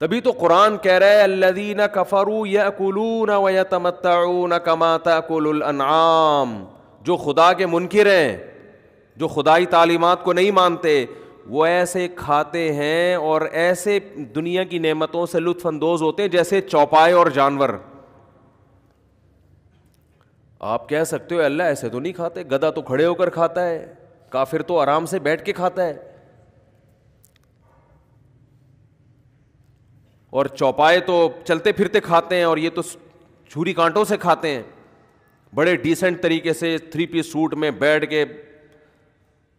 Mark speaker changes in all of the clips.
Speaker 1: तभी तो कुरान कह रहा है अल्लदीन कफरू यकलून व न कमाता कुलआम जो खुदा के मुनकिर हैं जो खुदाई तालीमत को नहीं मानते वो ऐसे खाते हैं और ऐसे दुनिया की नमतों से लुफानंदोज होते हैं जैसे चौपाए और जानवर आप कह सकते हो अल्लाह ऐसे तो नहीं खाते गदा तो खड़े होकर खाता है काफिर तो आराम से बैठ के खाता है और चौपाए तो चलते फिरते खाते हैं और ये तो छुरी कांटों से खाते हैं बड़े डिसेंट तरीके से थ्री पीस सूट में बैठ के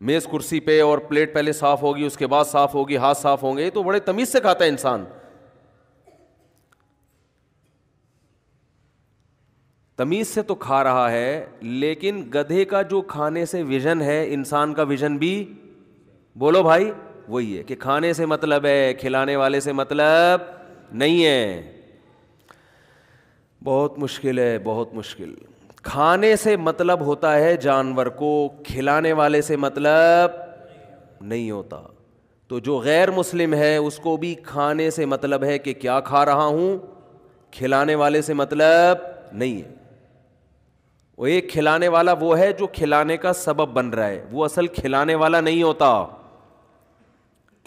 Speaker 1: मेज़ कुर्सी पे और प्लेट पहले साफ़ होगी उसके बाद साफ़ होगी हाथ साफ़ होंगे तो बड़े तमीज़ से खाता है इंसान तमीज़ से तो खा रहा है लेकिन गधे का जो खाने से विजन है इंसान का विजन भी बोलो भाई वही है कि खाने से मतलब है खिलाने वाले से मतलब नहीं है बहुत मुश्किल है बहुत मुश्किल खाने से मतलब होता है जानवर को खिलाने वाले से मतलब नहीं होता तो जो गैर मुस्लिम है उसको भी खाने से मतलब है कि क्या खा रहा हूं खिलाने वाले से मतलब नहीं है वो एक खिलाने वाला वो है जो खिलाने का सबब बन रहा है वो असल खिलाने वाला नहीं होता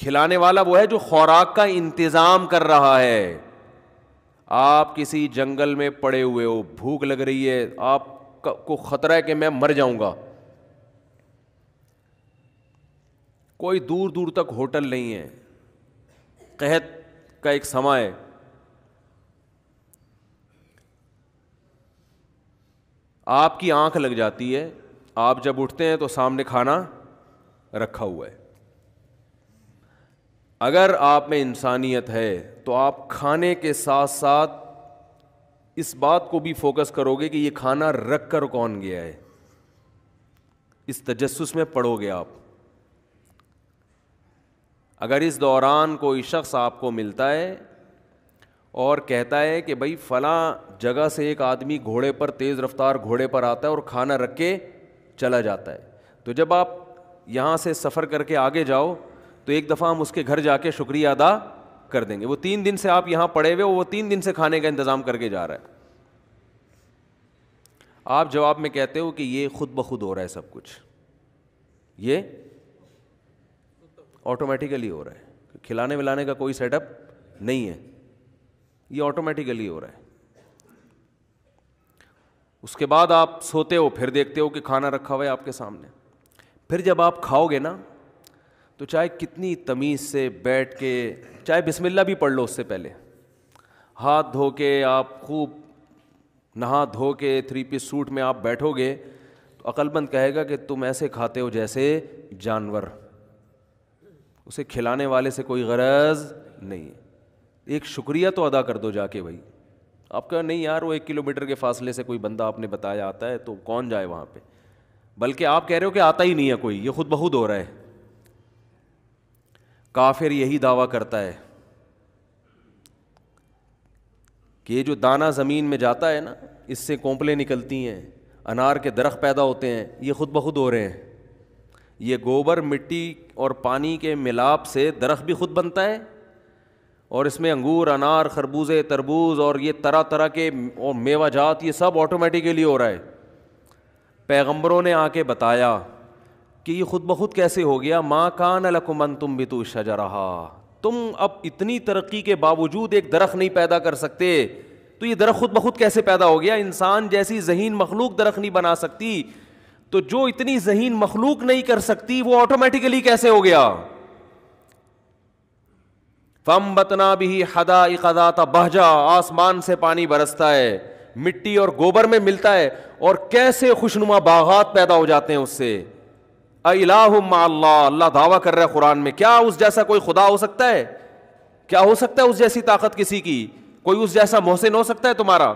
Speaker 1: खिलाने वाला वो है जो खुराक का इंतजाम कर रहा है आप किसी जंगल में पड़े हुए हो भूख लग रही है आपको खतरा है कि मैं मर जाऊंगा कोई दूर दूर तक होटल नहीं है कहत का एक समय आपकी आंख लग जाती है आप जब उठते हैं तो सामने खाना रखा हुआ है अगर आप में इंसानियत है तो आप खाने के साथ साथ इस बात को भी फोकस करोगे कि ये खाना रख कर कौन गया है इस तजस्स में पढ़ोगे आप अगर इस दौरान कोई शख्स आपको मिलता है और कहता है कि भाई फला जगह से एक आदमी घोड़े पर तेज़ रफ्तार घोड़े पर आता है और खाना रख के चला जाता है तो जब आप यहाँ से सफ़र करके आगे जाओ तो एक दफ़ा हम उसके घर जाके शुक्रिया अदा कर देंगे वो तीन दिन से आप यहाँ पड़े हुए वो तीन दिन से खाने का इंतज़ाम करके जा रहा है आप जवाब में कहते हो कि ये खुद ब खुद हो रहा है सब कुछ ये ऑटोमेटिकली हो रहा है खिलाने विलाने का कोई सेटअप नहीं है ये ऑटोमेटिकली हो रहा है उसके बाद आप सोते हो फिर देखते हो कि खाना रखा हुआ है आपके सामने फिर जब आप खाओगे ना तो चाहे कितनी तमीज़ से बैठ के चाहे बिस्मिल्लाह भी पढ़ लो उससे पहले हाथ धो के आप खूब नहा धो के थ्री पीस सूट में आप बैठोगे तो अक्लमंद कहेगा कि तुम ऐसे खाते हो जैसे जानवर उसे खिलाने वाले से कोई गरज नहीं एक शुक्रिया तो अदा कर दो जाके भाई आपका नहीं यार वो एक किलोमीटर के फासले से कोई बंदा आपने बताया आता है तो कौन जाए वहाँ पे बल्कि आप कह रहे हो कि आता ही नहीं है कोई ये खुद बखुद हो रहा है काफिर यही दावा करता है कि ये जो दाना ज़मीन में जाता है ना इससे कोंपलें निकलती हैं अनार के दरख्त पैदा होते हैं ये खुद ब खुद हो रहे हैं ये गोबर मिट्टी और पानी के मिलाप से दरख्त भी खुद बनता है और इसमें अंगूर अनार खरबूजे तरबूज और ये तरह तरह के और मेवा ये सब ऑटोमेटिकली हो रहा है पैगम्बरों ने आके बताया कि ये खुद ब खुद कैसे हो गया माँ कान लकुमन तुम भी तो बितु रहा तुम अब इतनी तरक्की के बावजूद एक दरख्त नहीं पैदा कर सकते तो ये दरख्त खुद ब खुद कैसे पैदा हो गया इंसान जैसी जहीन मखलूक दरख्त नहीं बना सकती तो जो इतनी जहीन मखलूक नहीं कर सकती वो ऑटोमेटिकली कैसे हो गया फम बतना भी हदा इकदाता बहजा आसमान से पानी बरसता है मिट्टी और गोबर में मिलता है और कैसे खुशनुमा बागात पैदा हो जाते हैं उससे अल्लाह अल्लाह दावा कर रहा है कुरान में क्या उस जैसा कोई खुदा हो सकता है क्या हो सकता है उस जैसी ताकत किसी की कोई उस जैसा मोहसिन हो सकता है तुम्हारा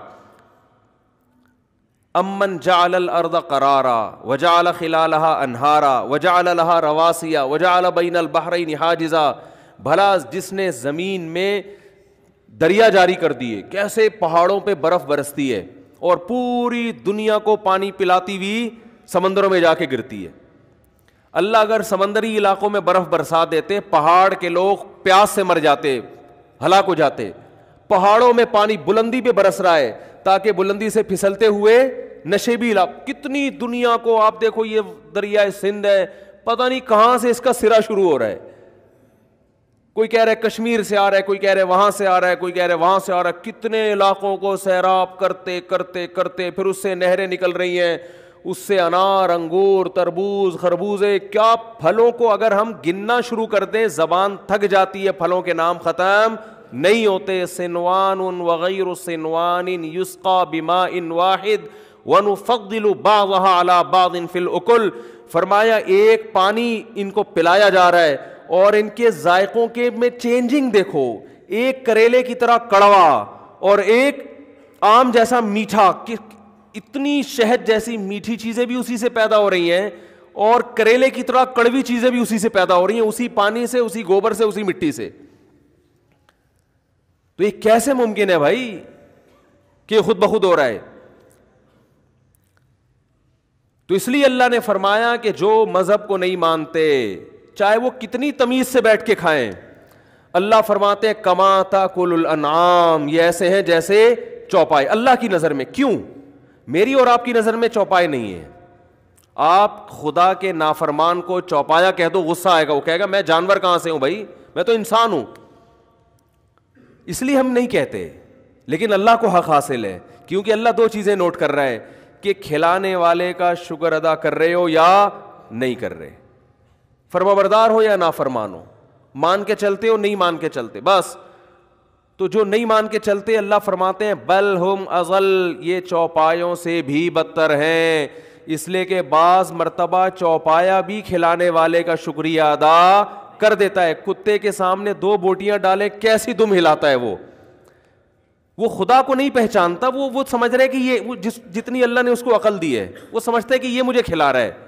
Speaker 1: अमन जाल अर्द करारा वजाल खिलाल अनहारा वजाल रवासिया वजाल अल बहरीन हाजिज़ा भला जिसने ज़मीन में दरिया जारी कर दिए कैसे पहाड़ों पर बर्फ़ बरसती है और पूरी दुनिया को पानी पिलाती हुई समंदरों में जाके गिरती है अल्लाह अगर समंदरी इलाकों में बर्फ़ बरसा देते पहाड़ के लोग प्यास से मर जाते हलाक हो जाते पहाड़ों में पानी बुलंदी पे बरस रहा है ताकि बुलंदी से फिसलते हुए नशेबी इलाक कितनी दुनिया को आप देखो ये दरिया सिंध है पता नहीं कहां से इसका सिरा शुरू हो रहा है कोई कह रहा है कश्मीर से आ रहा है कोई कह रहा है वहां से आ रहा है कोई कह रहा है वहां से आ रहा है कितने इलाकों को सैराब करते करते करते फिर उससे नहरें निकल रही हैं उससे अनार अंगूर तरबूज खरबूजे क्या फलों को अगर हम गिनना शुरू कर दें जबान थक जाती है फलों के नाम ख़त्म नहीं होते सिनवान उन वग़ैर सिनवान इन युस्का बिमा इन वाहिद वन फ़दिल अला बाद इन फिल उकुल फरमाया एक पानी इनको पिलाया जा रहा है और इनके जायकों के में चेंजिंग देखो एक करेले की तरह कड़वा और एक आम जैसा मीठा इतनी शहद जैसी मीठी चीजें भी उसी से पैदा हो रही हैं और करेले की तरह कड़वी चीजें भी उसी से पैदा हो रही हैं उसी पानी से उसी गोबर से उसी मिट्टी से तो ये कैसे मुमकिन है भाई कि खुद बखुद हो रहा है तो इसलिए अल्लाह ने फरमाया कि जो मजहब को नहीं मानते चाहे वो कितनी तमीज से बैठ के खाएं अल्लाह फरमाते कमाता कुल अनाम ये ऐसे हैं जैसे चौपाए अल्लाह की नजर में क्यों मेरी और आपकी नज़र में चौपाई नहीं है आप खुदा के नाफरमान को चौपाया कह दो गुस्सा आएगा वो कहेगा मैं जानवर कहां से हूं भाई मैं तो इंसान हूं इसलिए हम नहीं कहते लेकिन अल्लाह को हक हासिल है क्योंकि अल्लाह दो चीजें नोट कर रहा है कि खिलाने वाले का शुक्र अदा कर रहे हो या नहीं कर रहे फर्माबरदार हो या नाफरमान हो मान के चलते हो नहीं मान के चलते बस तो जो नहीं मान के चलते अल्लाह फरमाते हैं बल हम अजल ये चौपायों से भी बदतर हैं इसलिए के बाज़ मरतबा चौपाया भी खिलाने वाले का शुक्रिया अदा कर देता है कुत्ते के सामने दो बोटियां डाले कैसी दुम हिलाता है वो वो खुदा को नहीं पहचानता वो वो समझ रहे कि ये वो जिस जितनी अल्लाह ने उसको अकल दी है वो समझता है कि ये मुझे खिला रहा है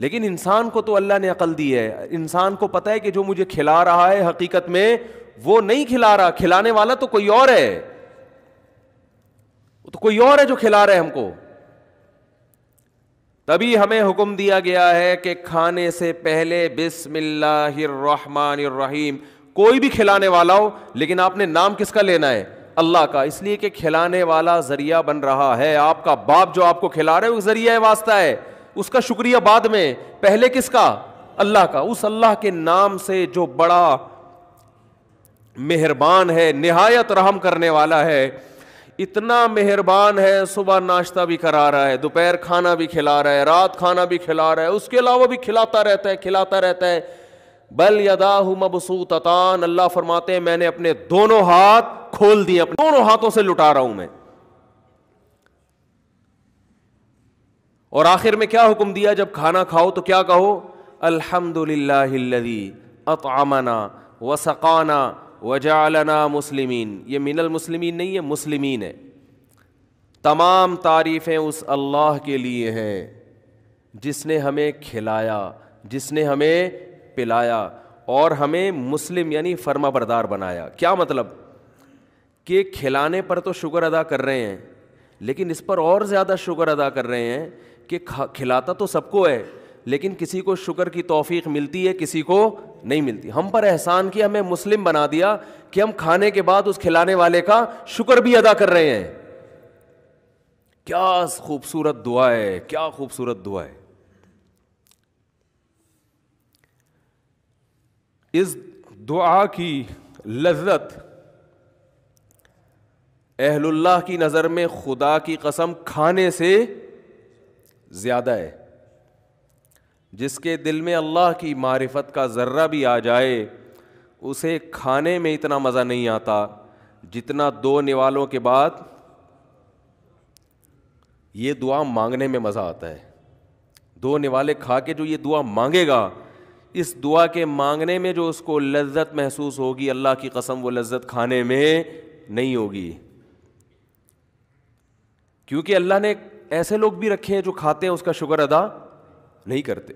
Speaker 1: लेकिन इंसान को तो अल्लाह ने अकल दी है इंसान को पता है कि जो मुझे खिला रहा है हकीकत में वो नहीं खिला रहा खिलाने वाला तो कोई और है तो कोई और है जो खिला रहे है हमको तभी हमें हुक्म दिया गया है कि खाने से पहले बिस्मिल्लाहिर्रहमानिर्रहीम कोई भी खिलाने वाला हो लेकिन आपने नाम किसका लेना है अल्लाह का इसलिए कि खिलाने वाला जरिया बन रहा है आपका बाप जो आपको खिला रहे हो जरिया है वास्ता है उसका शुक्रिया बाद में पहले किसका अल्लाह का उस अल्लाह के नाम से जो बड़ा मेहरबान है नहायत रहम करने वाला है इतना मेहरबान है सुबह नाश्ता भी करा रहा है दोपहर खाना भी खिला रहा है रात खाना भी खिला रहा है उसके अलावा भी खिलाता रहता है खिलाता रहता है बल यदाह मबसूतान अल्लाह फरमाते हैं मैंने अपने दोनों हाथ खोल दिए अपने दोनों हाथों से लुटा रहा हूं मैं और आखिर में क्या हुक्म दिया जब खाना खाओ तो क्या कहो अल्हम्दुलिल्लाह अतआमना वसकाना वजालना मुसलिमीन ये मिनल मुसलिमीन नहीं है मुसलिमीन है तमाम तारीफ़ें उस अल्लाह के लिए हैं जिसने हमें खिलाया जिसने हमें पिलाया और हमें मुस्लिम यानी फर्मा बरदार बनाया क्या मतलब कि खिलाने पर तो शुक्र अदा कर रहे हैं लेकिन इस पर और ज़्यादा शुक्र अदा कर रहे हैं कि खिलाता तो सबको है लेकिन किसी को शुक्र की तोफ़ी मिलती है किसी को नहीं मिलती हम पर एहसान किया हमें मुस्लिम बना दिया कि हम खाने के बाद उस खिलाने वाले का शुक्र भी अदा कर रहे हैं क्या खूबसूरत दुआ है क्या खूबसूरत दुआ है इस दुआ की लज्जत अहलुल्लाह की नज़र में खुदा की कसम खाने से ज़्यादा है जिसके दिल में अल्लाह की मारिफत का ज़र्रा भी आ जाए उसे खाने में इतना मज़ा नहीं आता जितना दो निवालों के बाद ये दुआ मांगने में मज़ा आता है दो निवाले खा के जो ये दुआ मांगेगा इस दुआ के मांगने में जो उसको लज्जत महसूस होगी अल्लाह की कसम वो लज्जत खाने में नहीं होगी क्योंकि अल्लाह ने ऐसे लोग भी रखे हैं जो खाते हैं उसका शुक्र अदा नहीं करते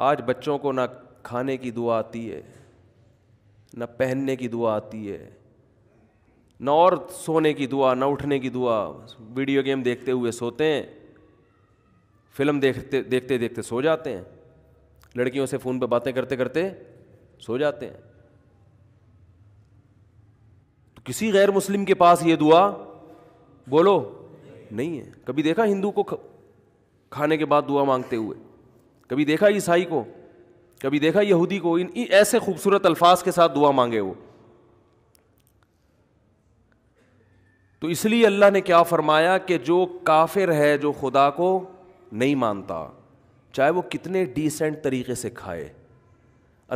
Speaker 1: आज बच्चों को ना खाने की दुआ आती है ना पहनने की दुआ आती है ना और सोने की दुआ ना उठने की दुआ वीडियो गेम देखते हुए सोते हैं फिल्म देखते देखते देखते सो जाते हैं लड़कियों से फ़ोन पे बातें करते करते सो जाते हैं तो किसी गैर मुस्लिम के पास ये दुआ बोलो नहीं है कभी देखा हिंदू को खाने के बाद दुआ मांगते हुए कभी देखा ईसाई को कभी देखा यहूदी को इन ऐसे खूबसूरत अल्फाज के साथ दुआ मांगे वो तो इसलिए अल्लाह ने क्या फरमाया कि जो काफिर है जो खुदा को नहीं मानता चाहे वो कितने डिसेंट तरीके से खाए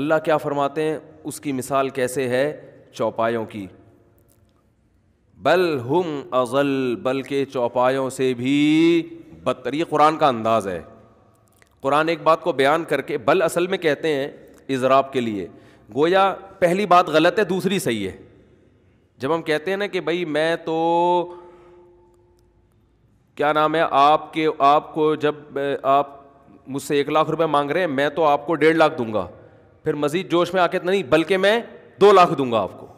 Speaker 1: अल्लाह क्या फरमाते हैं उसकी मिसाल कैसे है चौपायों की बल हम अजल बल्कि चौपायों से भी बदतर ये कुरान का अंदाज़ है कुरान एक बात को बयान करके बल असल में कहते हैं इजराब के लिए गोया पहली बात गलत है दूसरी सही है जब हम कहते हैं ना कि भाई मैं तो क्या नाम है आपके आपको जब आप मुझसे एक लाख रुपए मांग रहे हैं मैं तो आपको डेढ़ लाख दूंगा फिर मजीद जोश में आके नहीं बल्कि मैं दो लाख दूंगा आपको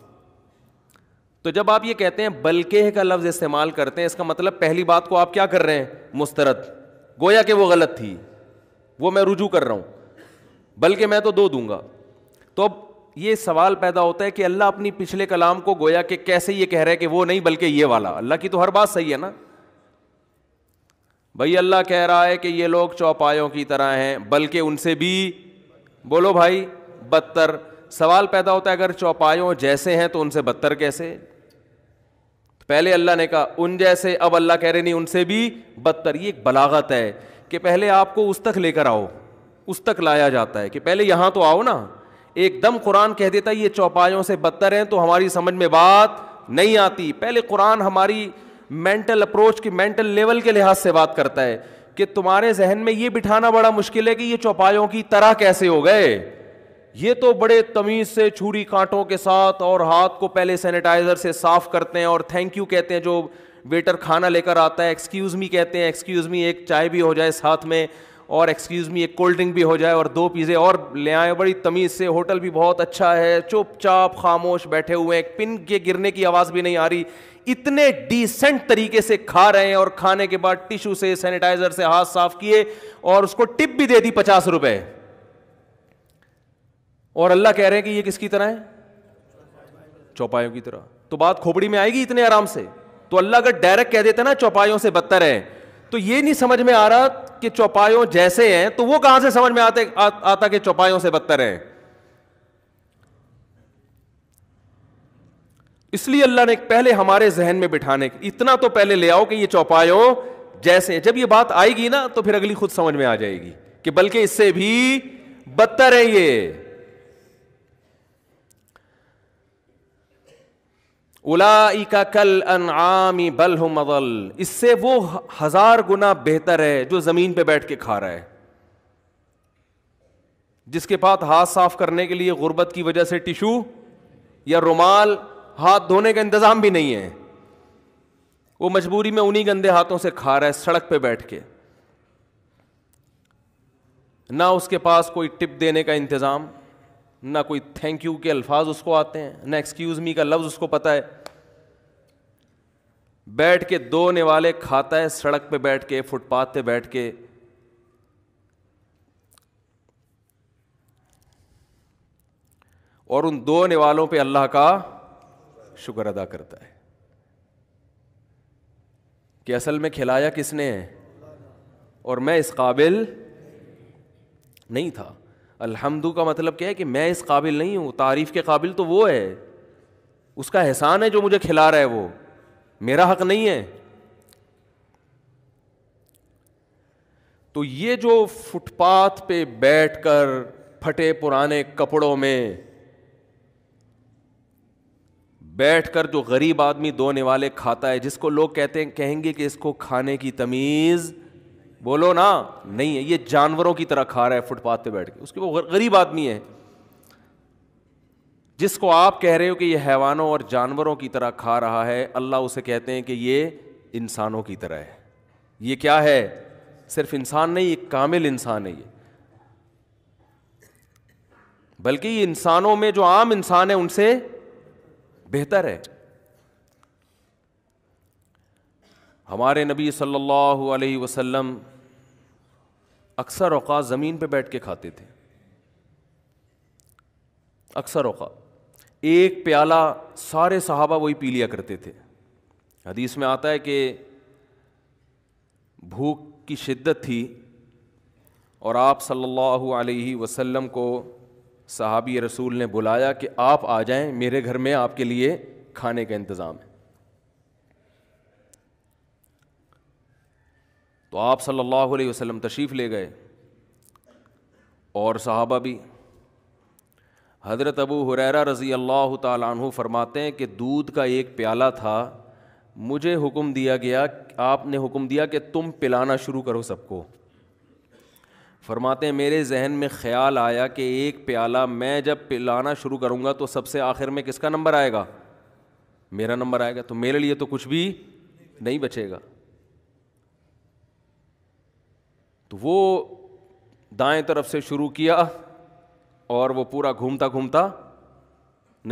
Speaker 1: तो जब आप ये कहते हैं बल्कि का लफ्ज़ इस्तेमाल करते हैं इसका मतलब पहली बात को आप क्या कर रहे हैं मुस्तरद गोया कि वो गलत थी वो मैं रुझू कर रहा हूं बल्कि मैं तो दो दूंगा तो अब ये सवाल पैदा होता है कि अल्लाह अपनी पिछले कलाम को गोया कि कैसे ये कह रहे हैं कि वो नहीं बल्कि ये वाला अल्लाह की तो हर बात सही है ना भाई अल्लाह कह रहा है कि ये लोग चौपायों की तरह हैं बल्कि उनसे भी बोलो भाई बदतर सवाल पैदा होता है अगर चौपायों जैसे हैं तो उनसे बदतर कैसे पहले अल्लाह ने कहा उन जैसे अब अल्लाह कह रहे नहीं उनसे भी बदतर ये एक बलागत है कि पहले आपको उस तक लेकर आओ उस तक लाया जाता है कि पहले यहाँ तो आओ ना एकदम कुरान कह देता है ये चौपायों से बदतर हैं तो हमारी समझ में बात नहीं आती पहले कुरान हमारी मेंटल अप्रोच की मेंटल लेवल के लिहाज से बात करता है कि तुम्हारे जहन में ये बिठाना बड़ा मुश्किल है कि ये चौपायों की तरह कैसे हो गए ये तो बड़े तमीज़ से छुरी कांटों के साथ और हाथ को पहले सैनिटाइज़र से साफ़ करते हैं और थैंक यू कहते हैं जो वेटर खाना लेकर आता है एक्सक्यूज़ मी कहते हैं एक्सक्यूज़ मी एक चाय भी हो जाए साथ में और एक्सक्यूज़ मी एक कोल्ड ड्रिंक भी हो जाए और दो पिज़्ज़े और ले आए बड़ी तमीज़ से होटल भी बहुत अच्छा है चुपचाप खामोश बैठे हुए हैं पिन के गिरने की आवाज़ भी नहीं आ रही इतने डिसेंट तरीके से खा रहे हैं और खाने के बाद टिश्यू से सैनिटाइज़र से हाथ साफ किए और उसको टिप भी दे दी पचास रुपए और अल्लाह कह रहे हैं कि ये किसकी तरह है चौपायों की तरह तो बात खोपड़ी में आएगी इतने आराम से तो अल्लाह अगर डायरेक्ट कह देता ना चौपायों से बदतर है तो ये नहीं समझ में आ रहा कि चौपायों जैसे हैं तो वो कहां से समझ में आते आ, आता कि चौपायों से बदतर है इसलिए अल्लाह ने पहले हमारे जहन में बिठाने इतना तो पहले ले आओ कि ये चौपायो जैसे जब ये बात आएगी ना तो फिर अगली खुद समझ में आ जाएगी कि बल्कि इससे भी बदतर है ये उलाइका कल अनआमी बल हो मदल इससे वो हजार गुना बेहतर है जो जमीन पर बैठ के खा रहा है जिसके पास हाथ साफ करने के लिए गुर्बत की वजह से टिशू या रुमाल हाथ धोने का इंतजाम भी नहीं है वो मजबूरी में उन्हीं गंदे हाथों से खा रहा है सड़क पर बैठ के ना उसके पास कोई टिप देने का इंतजाम ना कोई थैंक यू के अल्फाज उसको आते हैं ना एक्सक्यूज़ मी का लफ्ज़ उसको पता है बैठ के दो निवाले खाता है सड़क पे बैठ के फुटपाथ पे बैठ के और उन दो निवालों पे अल्लाह का शुक्र अदा करता है कि असल में खिलाया किसने है और मैं इस काबिल नहीं था अलहमदू का मतलब क्या है कि मैं इस काबिल नहीं हूँ तारीफ़ के काबिल तो वो है उसका एहसान है जो मुझे खिला रहा है वो मेरा हक नहीं है तो ये जो फुटपाथ पे बैठकर फटे पुराने कपड़ों में बैठकर जो गरीब आदमी दो निवाले खाता है जिसको लोग कहते हैं कहेंगे कि इसको खाने की तमीज़ बोलो ना नहीं है ये जानवरों की तरह खा रहा है फुटपाथ पे बैठ के उसके वो गरीब आदमी है जिसको आप कह रहे हो कि ये हैवानों और जानवरों की तरह खा रहा है अल्लाह उसे कहते हैं कि ये इंसानों की तरह है ये क्या है सिर्फ इंसान नहीं एक कामिल इंसान है ये बल्कि ये इंसानों में जो आम इंसान है उनसे बेहतर है हमारे नबी सल्लल्लाहु अलैहि वसल्लम अक्सर अवका ज़मीन पे बैठ के खाते थे अक्सर अवका एक प्याला सारे सहाबा वही पी लिया करते थे हदीस में आता है कि भूख की शिद्दत थी और आप सल्लल्लाहु अलैहि वसल्लम को सहाबी रसूल ने बुलाया कि आप आ जाएं मेरे घर में आपके लिए खाने का इंतज़ाम है तो आप सल्लल्लाहु अलैहि वसल्लम तशरीफ़ ले गए और साहबा भी हज़रत अबू हुरैरा रज़ी अल्लाह तु फरमाते हैं कि दूध का एक प्याला था मुझे हुक्म दिया गया आपने हुक्म दिया कि तुम पिलाना शुरू करो सबको फरमाते हैं मेरे जहन में ख्याल आया कि एक प्याला मैं जब पिलाना शुरू करूँगा तो सबसे आखिर में किसका नंबर आएगा मेरा नंबर आएगा तो मेरे लिए तो कुछ भी नहीं बचेगा तो वो दाएं तरफ से शुरू किया और वो पूरा घूमता घूमता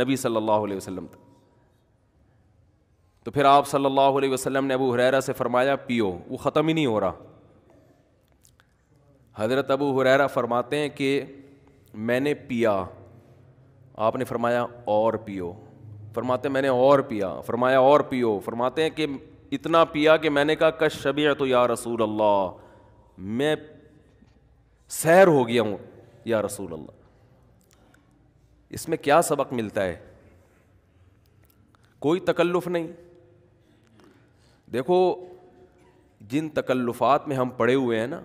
Speaker 1: नबी सल्लल्लाहु अलैहि वसल्लम तक तो फिर आप सल्लल्लाहु अलैहि वसल्लम ने अबू हुरैरा से फरमाया पियो वो ख़त्म ही नहीं हो रहा हज़रत अबू हुरैरा फरमाते हैं कि मैंने पिया आपने फरमाया और पियो फरमाते मैंने और पिया फरमाया और पियो फरमाते हैं कि इतना पिया कि मैंने कहा कश शबिया तो या रसूल अल्लाह मैं सैर हो गया हूँ या रसूल अल्लाह इसमें क्या सबक मिलता है कोई तकल्लुफ़ नहीं देखो जिन तकल्लुफ़ात में हम पड़े हुए हैं ना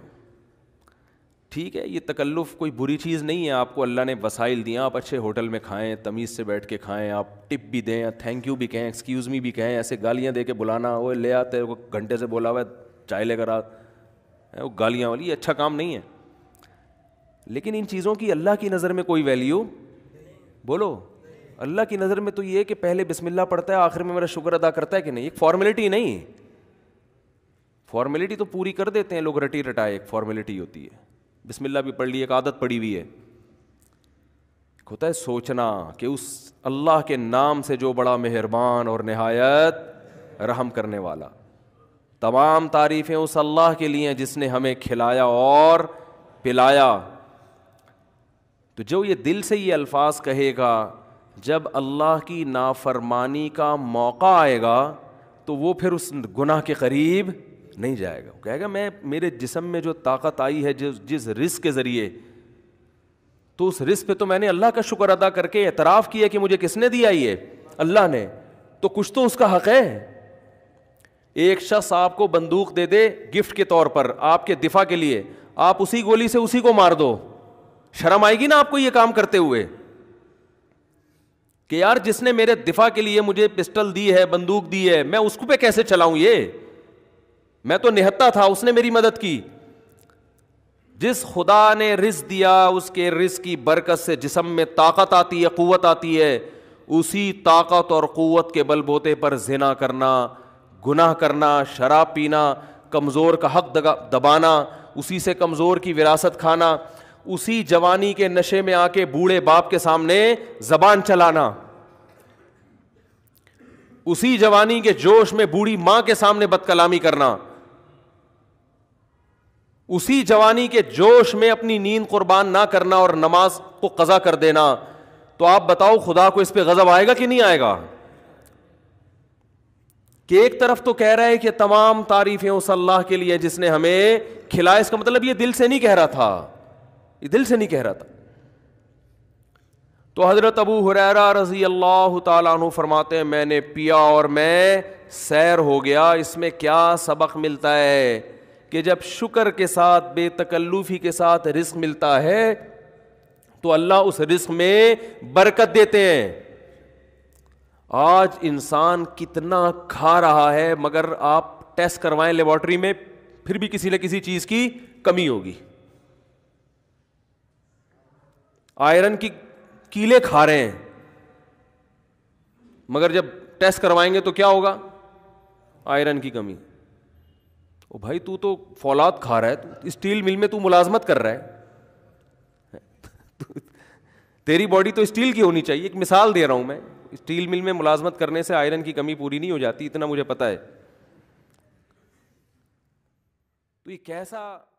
Speaker 1: ठीक है ये तकल्लुफ़ कोई बुरी चीज़ नहीं है आपको अल्लाह ने वसाइल दिया आप अच्छे होटल में खाएं तमीज़ से बैठ के खाएं आप टिप भी दें थैंक यू भी कहें एक्सक्यूज़ मी भी कहें ऐसे गालियाँ दे के बुलाना वो ले आते तेरे घंटे से बोला हुआ चाय लेकर आ वो गालियाँ वाली अच्छा काम नहीं है लेकिन इन चीज़ों की अल्लाह की नज़र में कोई वैल्यू बोलो अल्लाह की नज़र में तो ये है कि पहले बिस्मिल्लाह पढ़ता है आखिर में मेरा शुक्र अदा करता है कि नहीं एक फॉर्मेलिटी नहीं फॉर्मेलिटी तो पूरी कर देते हैं लोग रटी रटाए एक फॉर्मेलिटी होती है बिस्मिल्लाह भी पढ़ ली एक आदत पड़ी हुई है होता है सोचना कि उस अल्लाह के नाम से जो बड़ा मेहरबान और नहायत रहम करने वाला तमाम तारीफ़ें उस अल्लाह के लिए हैं जिसने हमें खिलाया और पिलाया तो जो ये दिल से ये अल्फाज कहेगा जब अल्लाह की नाफरमानी का मौका आएगा तो वो फिर उस गुनाह के करीब नहीं जाएगा कहेगा मैं मेरे जिसम में जो ताकत आई है जिस जिस रिस्क के ज़रिए तो उस रिस्क पे तो मैंने अल्लाह का शुक्र अदा करके एतराफ़ किया कि मुझे किसने दिया ये अल्लाह ने तो कुछ तो उसका हक़ है एक शख्स आपको बंदूक दे दे गिफ्ट के तौर पर आपके दिफा के लिए आप उसी गोली से उसी को मार दो शर्म आएगी ना आपको ये काम करते हुए कि यार जिसने मेरे दिफा के लिए मुझे पिस्टल दी है बंदूक दी है मैं उसको पे कैसे चलाऊं ये मैं तो निहत्ता था उसने मेरी मदद की जिस खुदा ने रिस दिया उसके रिस की बरकत से जिसम में ताकत आती है क़वत आती है उसी ताकत और क़वत के बलबोते पर जिना करना गुनाह करना शराब पीना कमज़ोर का हक दबाना उसी से कमज़ोर की विरासत खाना उसी जवानी के नशे में आके बूढ़े बाप के सामने जबान चलाना उसी जवानी के जोश में बूढ़ी मां के सामने बदकलामी करना उसी जवानी के जोश में अपनी नींद कुर्बान ना करना और नमाज को कज़ा कर देना तो आप बताओ खुदा को इस पर गज़ब आएगा कि नहीं आएगा कि एक तरफ तो कह रहा है कि तमाम तारीफें उस अल्लाह के लिए जिसने हमें खिलाया इसका मतलब ये दिल से नहीं कह रहा था ये दिल से नहीं कह रहा था तो हजरत अबू हुरैरा रजी अल्लाह तु फरमाते हैं मैंने पिया और मैं सैर हो गया इसमें क्या सबक मिलता है कि जब शुक्र के साथ बेतकल्लुफी के साथ रिस्क मिलता है तो अल्लाह उस रिस्क में बरकत देते हैं आज इंसान कितना खा रहा है मगर आप टेस्ट करवाएं लेबोरेटरी में फिर भी किसी न किसी चीज की कमी होगी आयरन की कीले खा रहे हैं मगर जब टेस्ट करवाएंगे तो क्या होगा आयरन की कमी ओ भाई तू तो फौलाद खा रहा है स्टील मिल में तू मुलाजमत कर रहा है तेरी बॉडी तो स्टील की होनी चाहिए एक मिसाल दे रहा हूं मैं स्टील मिल में मुलाजमत करने से आयरन की कमी पूरी नहीं हो जाती इतना मुझे पता है तो ये कैसा